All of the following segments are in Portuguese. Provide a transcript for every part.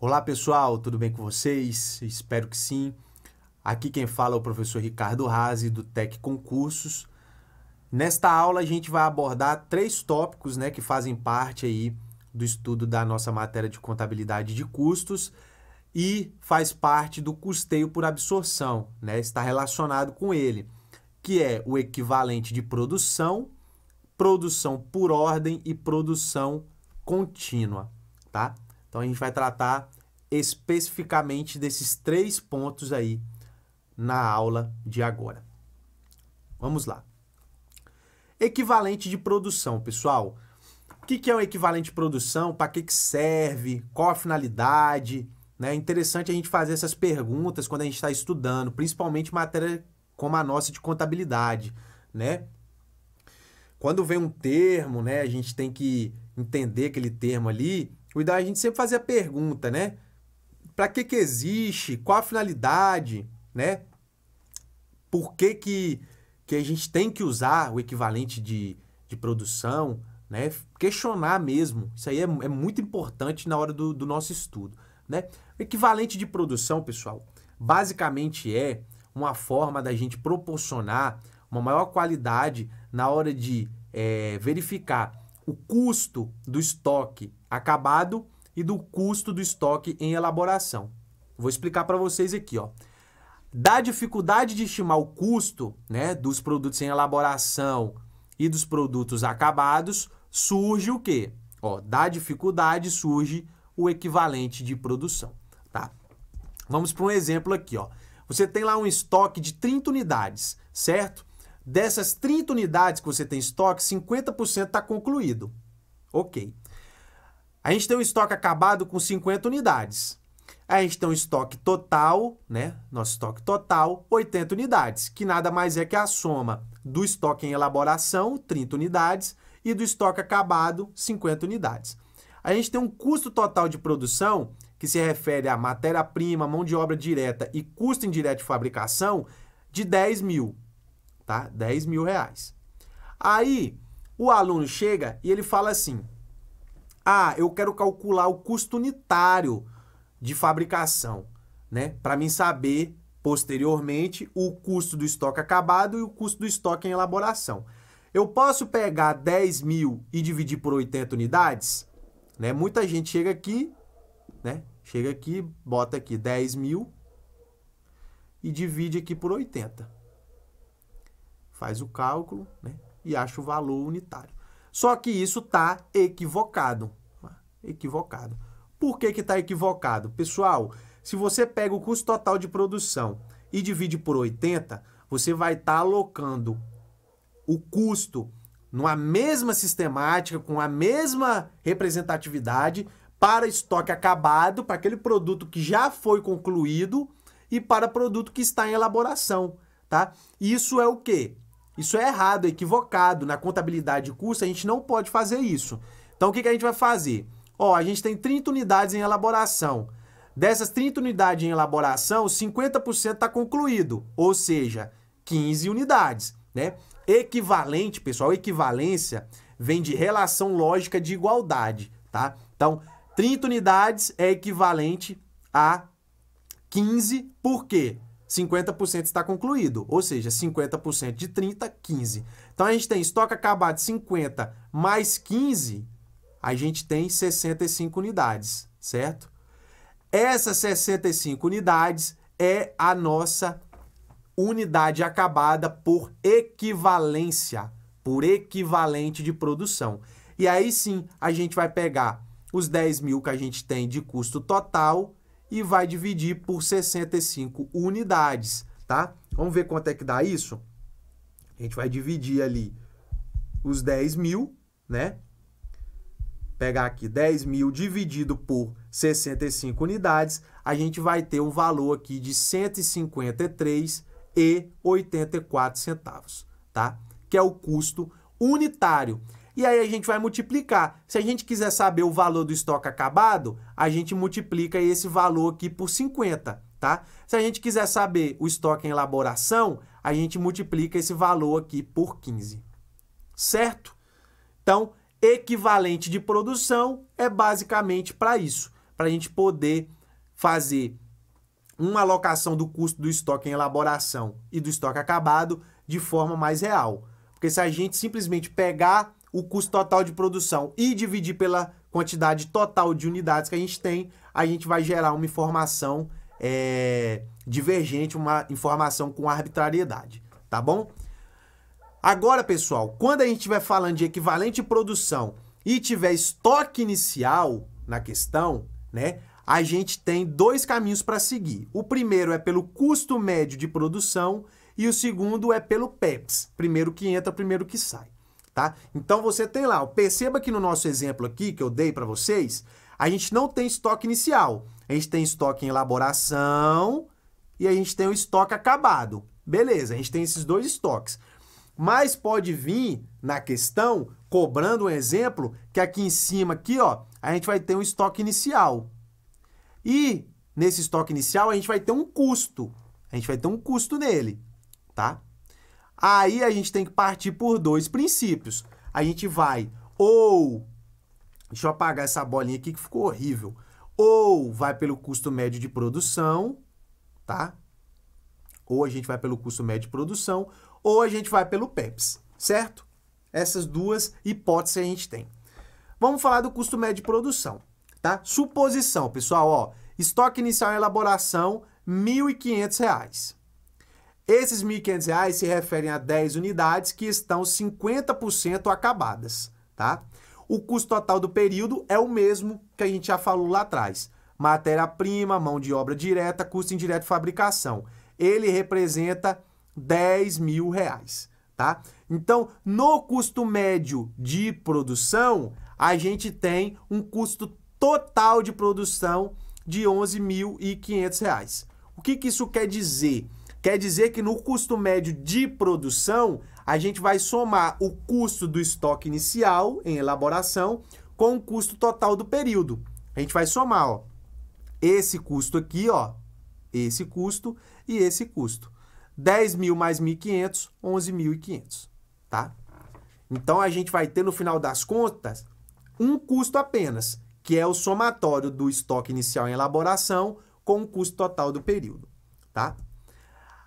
Olá pessoal, tudo bem com vocês? Espero que sim. Aqui quem fala é o professor Ricardo Razi do Tec Concursos. Nesta aula a gente vai abordar três tópicos, né, que fazem parte aí do estudo da nossa matéria de contabilidade de custos e faz parte do custeio por absorção, né? Está relacionado com ele que é o equivalente de produção, produção por ordem e produção contínua, tá? Então a gente vai tratar especificamente desses três pontos aí na aula de agora. Vamos lá. Equivalente de produção, pessoal. O que, que é o equivalente de produção? Para que, que serve? Qual a finalidade? Né? É interessante a gente fazer essas perguntas quando a gente está estudando, principalmente matéria como a nossa de contabilidade, né? Quando vem um termo, né, a gente tem que entender aquele termo ali. O ideal é a gente sempre fazer a pergunta, né? Para que que existe? Qual a finalidade, né? Por que que, que a gente tem que usar o equivalente de, de produção, né? Questionar mesmo. Isso aí é, é muito importante na hora do, do nosso estudo, né? O equivalente de produção, pessoal, basicamente é uma forma da gente proporcionar uma maior qualidade na hora de é, verificar o custo do estoque acabado e do custo do estoque em elaboração. Vou explicar para vocês aqui, ó. Da dificuldade de estimar o custo, né, dos produtos em elaboração e dos produtos acabados, surge o quê? Ó, da dificuldade surge o equivalente de produção, tá? Vamos para um exemplo aqui, ó você tem lá um estoque de 30 unidades, certo? Dessas 30 unidades que você tem estoque, 50% está concluído. Ok. A gente tem um estoque acabado com 50 unidades. A gente tem um estoque total, né? Nosso estoque total, 80 unidades, que nada mais é que a soma do estoque em elaboração, 30 unidades, e do estoque acabado, 50 unidades. A gente tem um custo total de produção que se refere à matéria-prima, mão de obra direta e custo indireto de fabricação, de 10 mil, tá? 10 mil reais. Aí, o aluno chega e ele fala assim, ah, eu quero calcular o custo unitário de fabricação, né? Para mim saber, posteriormente, o custo do estoque acabado e o custo do estoque em elaboração. Eu posso pegar 10 mil e dividir por 80 unidades? Né? Muita gente chega aqui né? Chega aqui, bota aqui 10 mil e divide aqui por 80. Faz o cálculo né? e acha o valor unitário. Só que isso está equivocado. Tá? Equivocado. Por que está equivocado? Pessoal, se você pega o custo total de produção e divide por 80, você vai estar tá alocando o custo numa mesma sistemática, com a mesma representatividade, para estoque acabado, para aquele produto que já foi concluído e para produto que está em elaboração, tá? Isso é o quê? Isso é errado, é equivocado. Na contabilidade de custo, a gente não pode fazer isso. Então, o que, que a gente vai fazer? Ó, a gente tem 30 unidades em elaboração. Dessas 30 unidades em elaboração, 50% está concluído, ou seja, 15 unidades, né? Equivalente, pessoal, equivalência vem de relação lógica de igualdade, tá? Então, 30 unidades é equivalente a 15, por quê? 50% está concluído, ou seja, 50% de 30, 15. Então a gente tem estoque acabado de 50 mais 15, a gente tem 65 unidades, certo? Essas 65 unidades é a nossa unidade acabada por equivalência, por equivalente de produção. E aí sim, a gente vai pegar os 10 mil que a gente tem de custo total e vai dividir por 65 unidades, tá? Vamos ver quanto é que dá isso? A gente vai dividir ali os 10 mil, né? Pegar aqui 10 mil dividido por 65 unidades, a gente vai ter um valor aqui de 153 e centavos, tá? Que é o custo unitário. E aí a gente vai multiplicar. Se a gente quiser saber o valor do estoque acabado, a gente multiplica esse valor aqui por 50, tá? Se a gente quiser saber o estoque em elaboração, a gente multiplica esse valor aqui por 15. Certo? Então, equivalente de produção é basicamente para isso, para a gente poder fazer uma alocação do custo do estoque em elaboração e do estoque acabado de forma mais real. Porque se a gente simplesmente pegar o custo total de produção e dividir pela quantidade total de unidades que a gente tem, a gente vai gerar uma informação é, divergente, uma informação com arbitrariedade, tá bom? Agora, pessoal, quando a gente estiver falando de equivalente produção e tiver estoque inicial na questão, né? A gente tem dois caminhos para seguir. O primeiro é pelo custo médio de produção e o segundo é pelo PEPS, primeiro que entra, primeiro que sai tá? Então você tem lá, perceba que no nosso exemplo aqui que eu dei para vocês, a gente não tem estoque inicial. A gente tem estoque em elaboração e a gente tem o estoque acabado. Beleza, a gente tem esses dois estoques. Mas pode vir na questão, cobrando um exemplo, que aqui em cima aqui, ó, a gente vai ter um estoque inicial. E nesse estoque inicial a gente vai ter um custo. A gente vai ter um custo nele, tá? Aí a gente tem que partir por dois princípios. A gente vai ou. Deixa eu apagar essa bolinha aqui que ficou horrível. Ou vai pelo custo médio de produção, tá? Ou a gente vai pelo custo médio de produção, ou a gente vai pelo PEPS, certo? Essas duas hipóteses a gente tem. Vamos falar do custo médio de produção, tá? Suposição, pessoal, ó, estoque inicial em elaboração, R$ 1.500. Esses R$ 1.500 se referem a 10 unidades que estão 50% acabadas, tá? O custo total do período é o mesmo que a gente já falou lá atrás. Matéria-prima, mão de obra direta, custo indireto de fabricação. Ele representa 10 mil reais, tá? Então, no custo médio de produção, a gente tem um custo total de produção de R$ 11.500. O que, que isso quer dizer? Quer dizer que no custo médio de produção, a gente vai somar o custo do estoque inicial em elaboração com o custo total do período. A gente vai somar, ó, esse custo aqui, ó, esse custo e esse custo. 10.000 mil mais 1.500, 11.500, tá? Então, a gente vai ter, no final das contas, um custo apenas, que é o somatório do estoque inicial em elaboração com o custo total do período, tá?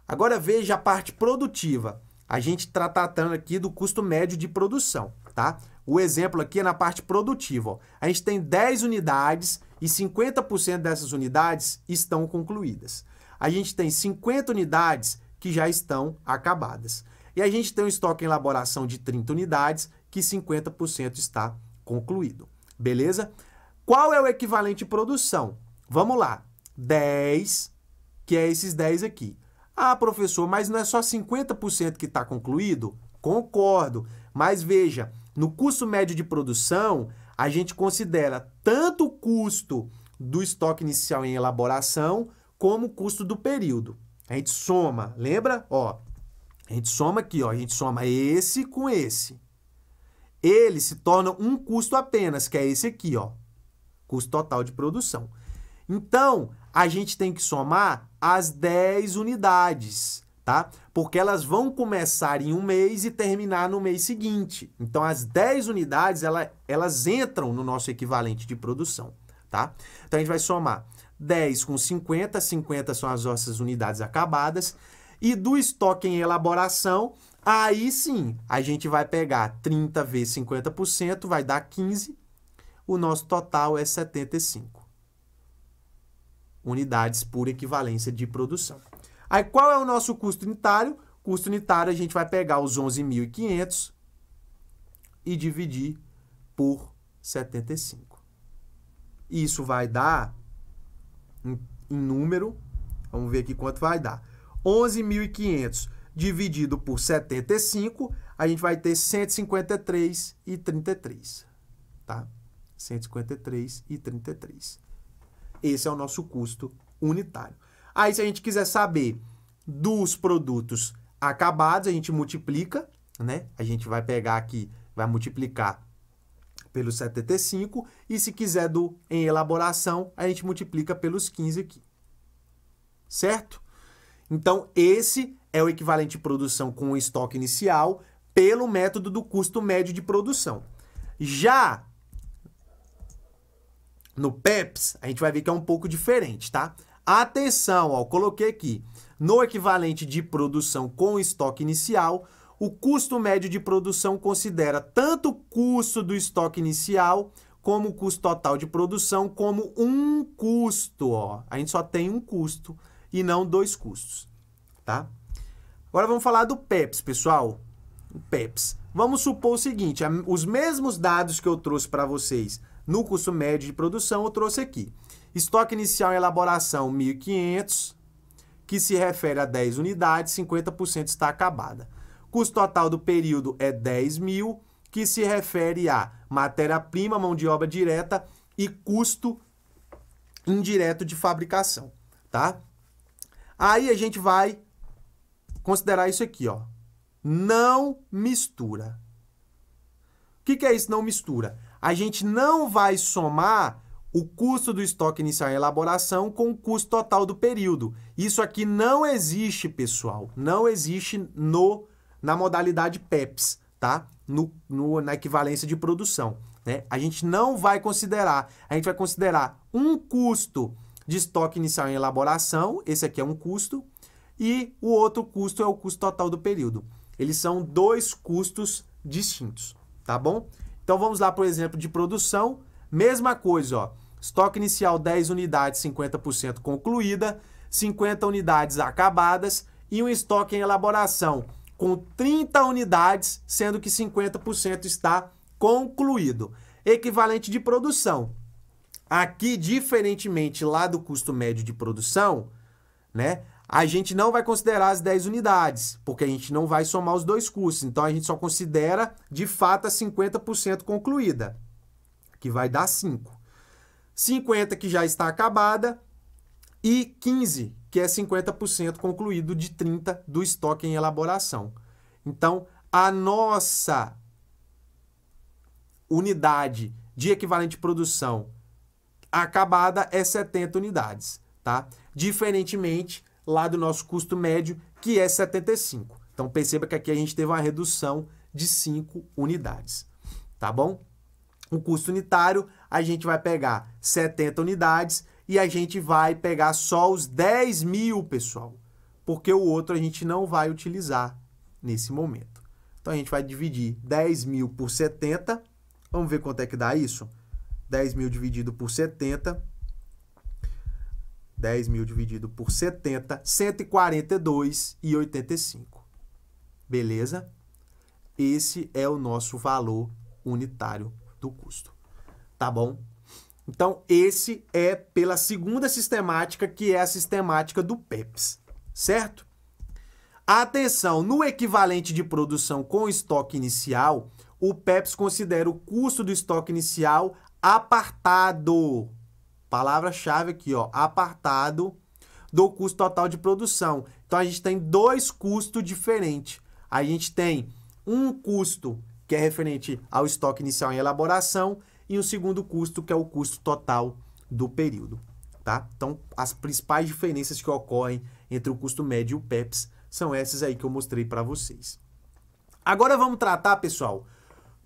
Agora veja a parte produtiva. A gente está tratando aqui do custo médio de produção, tá? O exemplo aqui é na parte produtiva. Ó. A gente tem 10 unidades e 50% dessas unidades estão concluídas. A gente tem 50 unidades que já estão acabadas. E a gente tem um estoque em elaboração de 30 unidades que 50% está concluído. Beleza? Qual é o equivalente de produção? Vamos lá. 10, que é esses 10 aqui. Ah, professor, mas não é só 50% que está concluído? Concordo, mas veja, no custo médio de produção, a gente considera tanto o custo do estoque inicial em elaboração como o custo do período. A gente soma, lembra? Ó, a gente soma aqui, ó, a gente soma esse com esse. Ele se torna um custo apenas, que é esse aqui, ó, custo total de produção. Então, a gente tem que somar as 10 unidades, tá? Porque elas vão começar em um mês e terminar no mês seguinte. Então, as 10 unidades, ela, elas entram no nosso equivalente de produção, tá? Então, a gente vai somar 10 com 50, 50 são as nossas unidades acabadas, e do estoque em elaboração, aí sim, a gente vai pegar 30 vezes 50%, vai dar 15, o nosso total é 75 unidades por equivalência de produção. Aí qual é o nosso custo unitário? Custo unitário a gente vai pegar os 11.500 e dividir por 75. Isso vai dar em, número, vamos ver aqui quanto vai dar. 11.500 dividido por 75, a gente vai ter 153,33, e tá? 153,33. e esse é o nosso custo unitário. Aí, se a gente quiser saber dos produtos acabados, a gente multiplica, né? A gente vai pegar aqui, vai multiplicar pelo 75 e se quiser do em elaboração, a gente multiplica pelos 15 aqui. Certo? Então, esse é o equivalente de produção com o estoque inicial pelo método do custo médio de produção. Já no PEPs, a gente vai ver que é um pouco diferente, tá? Atenção, ó, coloquei aqui. No equivalente de produção com estoque inicial, o custo médio de produção considera tanto o custo do estoque inicial como o custo total de produção como um custo, ó. A gente só tem um custo e não dois custos, tá? Agora vamos falar do PEPs, pessoal. O PEPs. Vamos supor o seguinte, os mesmos dados que eu trouxe para vocês no custo médio de produção, eu trouxe aqui. Estoque inicial em elaboração 1.500, que se refere a 10 unidades, 50% está acabada. Custo total do período é 10 mil, que se refere a matéria-prima, mão de obra direta e custo indireto de fabricação, tá? Aí a gente vai considerar isso aqui, ó. Não mistura. O que, que é isso, não mistura? a gente não vai somar o custo do estoque inicial em elaboração com o custo total do período. Isso aqui não existe, pessoal. Não existe no na modalidade PEPS, tá? No, no, na equivalência de produção. Né? A gente não vai considerar, a gente vai considerar um custo de estoque inicial em elaboração, esse aqui é um custo, e o outro custo é o custo total do período. Eles são dois custos distintos, tá bom? Então vamos lá, por exemplo, de produção, mesma coisa, ó. Estoque inicial 10 unidades, 50% concluída, 50 unidades acabadas e um estoque em elaboração com 30 unidades, sendo que 50% está concluído. Equivalente de produção. Aqui, diferentemente lá do custo médio de produção, né? a gente não vai considerar as 10 unidades, porque a gente não vai somar os dois cursos. Então a gente só considera de fato a 50% concluída, que vai dar 5. 50 que já está acabada e 15, que é 50% concluído de 30 do estoque em elaboração. Então, a nossa unidade de equivalente de produção acabada é 70 unidades, tá? Diferentemente lá do nosso custo médio, que é 75. Então perceba que aqui a gente teve uma redução de 5 unidades, tá bom? O custo unitário, a gente vai pegar 70 unidades e a gente vai pegar só os 10 mil, pessoal, porque o outro a gente não vai utilizar nesse momento. Então a gente vai dividir 10 mil por 70, vamos ver quanto é que dá isso? 10 mil dividido por 70 10 mil dividido por 70, 142,85. Beleza? Esse é o nosso valor unitário do custo. Tá bom? Então, esse é pela segunda sistemática, que é a sistemática do PEPS, certo? Atenção, no equivalente de produção com estoque inicial, o PEPS considera o custo do estoque inicial apartado Palavra-chave aqui, ó, apartado do custo total de produção. Então a gente tem dois custos diferentes. A gente tem um custo que é referente ao estoque inicial em elaboração e o segundo custo que é o custo total do período, tá? Então as principais diferenças que ocorrem entre o custo médio e o PEPS são essas aí que eu mostrei para vocês. Agora vamos tratar, pessoal,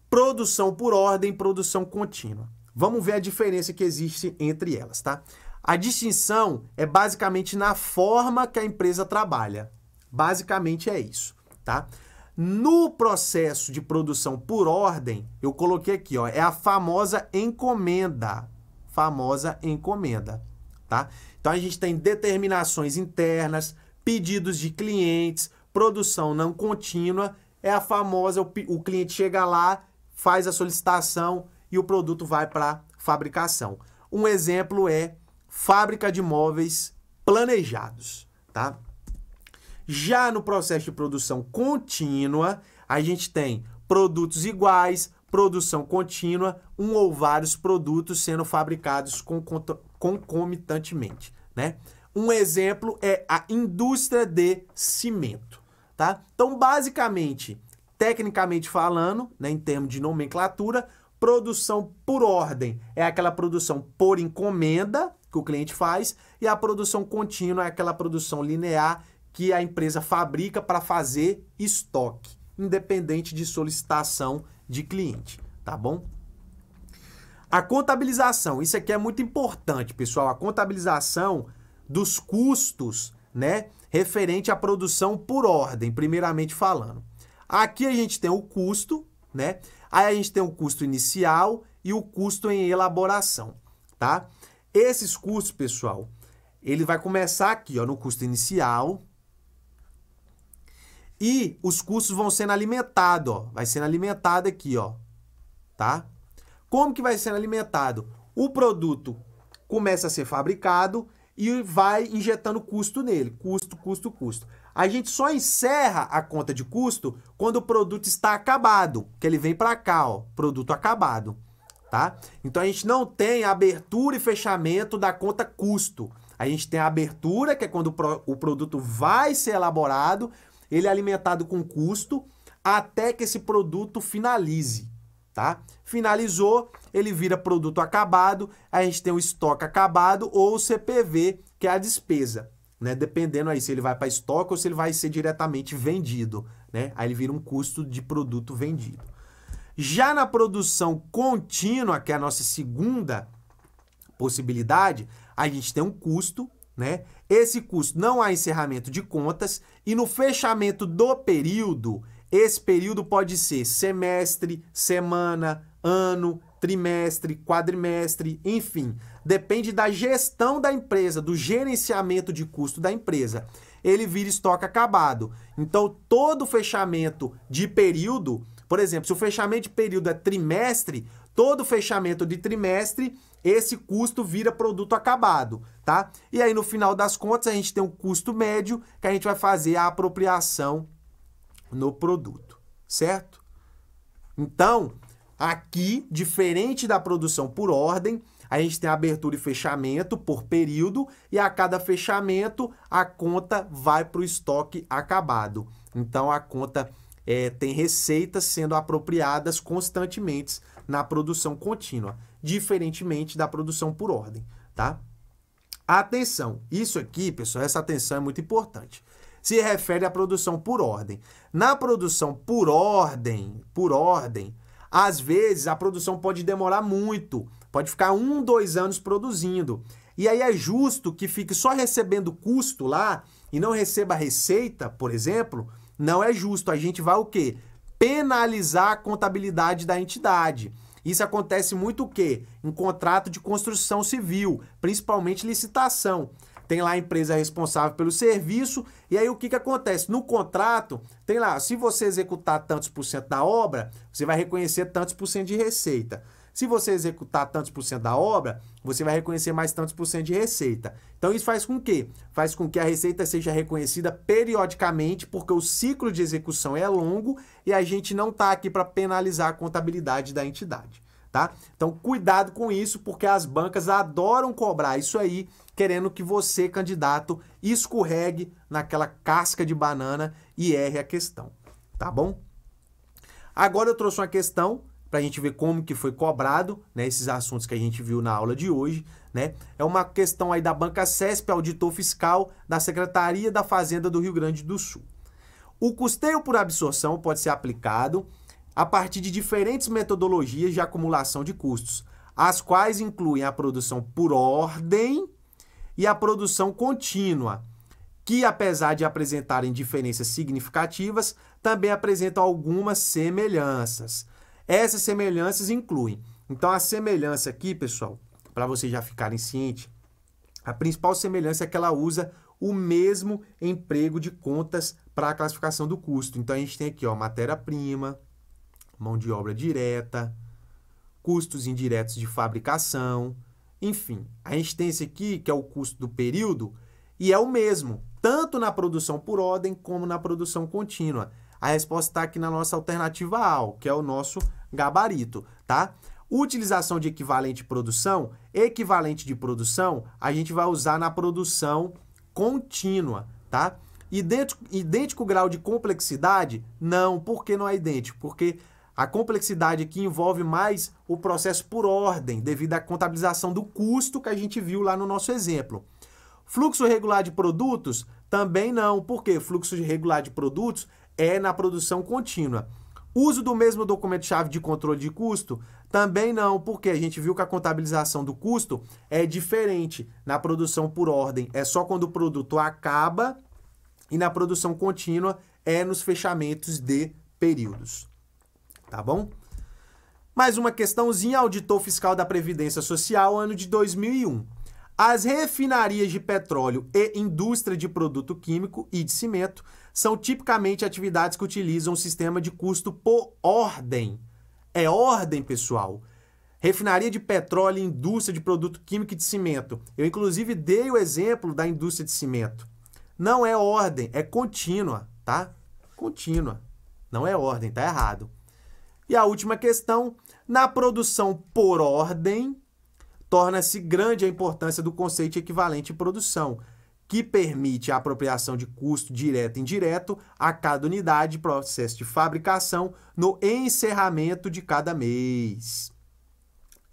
produção por ordem, produção contínua. Vamos ver a diferença que existe entre elas, tá? A distinção é basicamente na forma que a empresa trabalha. Basicamente é isso, tá? No processo de produção por ordem, eu coloquei aqui, ó, é a famosa encomenda. Famosa encomenda, tá? Então a gente tem determinações internas, pedidos de clientes, produção não contínua, é a famosa o, cliente chega lá, faz a solicitação, e o produto vai para fabricação. Um exemplo é fábrica de móveis planejados, tá? Já no processo de produção contínua, a gente tem produtos iguais, produção contínua, um ou vários produtos sendo fabricados concomitantemente, né? Um exemplo é a indústria de cimento, tá? Então, basicamente, tecnicamente falando, né, em termos de nomenclatura, produção por ordem é aquela produção por encomenda que o cliente faz e a produção contínua é aquela produção linear que a empresa fabrica para fazer estoque, independente de solicitação de cliente, tá bom? A contabilização, isso aqui é muito importante, pessoal, a contabilização dos custos, né, referente à produção por ordem, primeiramente falando. Aqui a gente tem o custo, né? Aí a gente tem o custo inicial e o custo em elaboração, tá? Esses custos, pessoal, ele vai começar aqui, ó, no custo inicial. E os custos vão sendo alimentados, ó. Vai sendo alimentado aqui, ó. Tá? Como que vai sendo alimentado? O produto começa a ser fabricado e vai injetando custo nele. Custo, custo, custo. A gente só encerra a conta de custo quando o produto está acabado, que ele vem para cá, ó, produto acabado, tá? Então a gente não tem abertura e fechamento da conta custo. A gente tem a abertura, que é quando o produto vai ser elaborado, ele é alimentado com custo até que esse produto finalize, tá? Finalizou, ele vira produto acabado, a gente tem o estoque acabado ou o CPV, que é a despesa né? Dependendo aí se ele vai para estoque ou se ele vai ser diretamente vendido, né? Aí ele vira um custo de produto vendido. Já na produção contínua, que é a nossa segunda possibilidade, a gente tem um custo, né? Esse custo não há encerramento de contas e no fechamento do período, esse período pode ser semestre, semana, ano, trimestre, quadrimestre, enfim depende da gestão da empresa, do gerenciamento de custo da empresa. Ele vira estoque acabado. Então, todo fechamento de período, por exemplo, se o fechamento de período é trimestre, todo fechamento de trimestre, esse custo vira produto acabado, tá? E aí, no final das contas, a gente tem um custo médio que a gente vai fazer a apropriação no produto, certo? Então, Aqui, diferente da produção por ordem, a gente tem abertura e fechamento por período e a cada fechamento a conta vai para o estoque acabado. Então a conta é, tem receitas sendo apropriadas constantemente na produção contínua, diferentemente da produção por ordem, tá? Atenção, isso aqui, pessoal, essa atenção é muito importante. Se refere à produção por ordem. Na produção por ordem, por ordem, às vezes a produção pode demorar muito, pode ficar um, dois anos produzindo. E aí é justo que fique só recebendo custo lá e não receba receita, por exemplo, não é justo. A gente vai o quê? Penalizar a contabilidade da entidade. Isso acontece muito o quê? Em contrato de construção civil, principalmente licitação tem lá a empresa responsável pelo serviço, e aí o que, que acontece? No contrato, tem lá, se você executar tantos por cento da obra, você vai reconhecer tantos por cento de receita. Se você executar tantos por cento da obra, você vai reconhecer mais tantos por cento de receita. Então isso faz com que? Faz com que a receita seja reconhecida periodicamente, porque o ciclo de execução é longo e a gente não está aqui para penalizar a contabilidade da entidade tá? Então cuidado com isso, porque as bancas adoram cobrar isso aí, querendo que você, candidato, escorregue naquela casca de banana e erre a questão, tá bom? Agora eu trouxe uma questão para a gente ver como que foi cobrado, né, esses assuntos que a gente viu na aula de hoje, né? É uma questão aí da Banca CESP, auditor fiscal da Secretaria da Fazenda do Rio Grande do Sul. O custeio por absorção pode ser aplicado a partir de diferentes metodologias de acumulação de custos, as quais incluem a produção por ordem e a produção contínua, que apesar de apresentarem diferenças significativas, também apresentam algumas semelhanças. Essas semelhanças incluem. Então a semelhança aqui, pessoal, para vocês já ficarem cientes, a principal semelhança é que ela usa o mesmo emprego de contas para a classificação do custo. Então a gente tem aqui, ó, matéria-prima, mão de obra direta, custos indiretos de fabricação, enfim, a gente tem esse aqui que é o custo do período e é o mesmo, tanto na produção por ordem como na produção contínua. A resposta está aqui na nossa alternativa A, que é o nosso gabarito, tá? Utilização de equivalente de produção, equivalente de produção, a gente vai usar na produção contínua, tá? Idêntico, idêntico grau de complexidade? Não, porque não é idêntico, porque a complexidade que envolve mais o processo por ordem, devido à contabilização do custo que a gente viu lá no nosso exemplo. Fluxo regular de produtos? Também não, porque fluxo regular de produtos é na produção contínua. Uso do mesmo documento-chave de controle de custo? Também não, porque a gente viu que a contabilização do custo é diferente na produção por ordem. É só quando o produto acaba e na produção contínua é nos fechamentos de períodos tá bom? Mais uma questãozinha, auditor fiscal da Previdência Social, ano de 2001. As refinarias de petróleo e indústria de produto químico e de cimento são tipicamente atividades que utilizam o sistema de custo por ordem. É ordem, pessoal. Refinaria de petróleo, indústria de produto químico e de cimento. Eu, inclusive, dei o exemplo da indústria de cimento. Não é ordem, é contínua, tá? Contínua. Não é ordem, tá errado. E a última questão, na produção por ordem, torna-se grande a importância do conceito equivalente produção, que permite a apropriação de custo direto e indireto a cada unidade de processo de fabricação no encerramento de cada mês.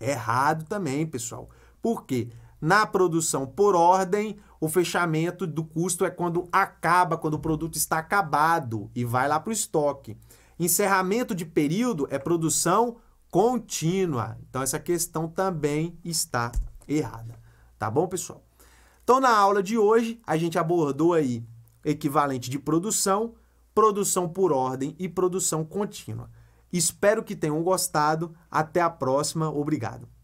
Errado também, pessoal. Porque na produção por ordem, o fechamento do custo é quando acaba, quando o produto está acabado e vai lá para o estoque. Encerramento de período é produção contínua. Então, essa questão também está errada. Tá bom, pessoal? Então, na aula de hoje, a gente abordou aí equivalente de produção, produção por ordem e produção contínua. Espero que tenham gostado. Até a próxima. Obrigado.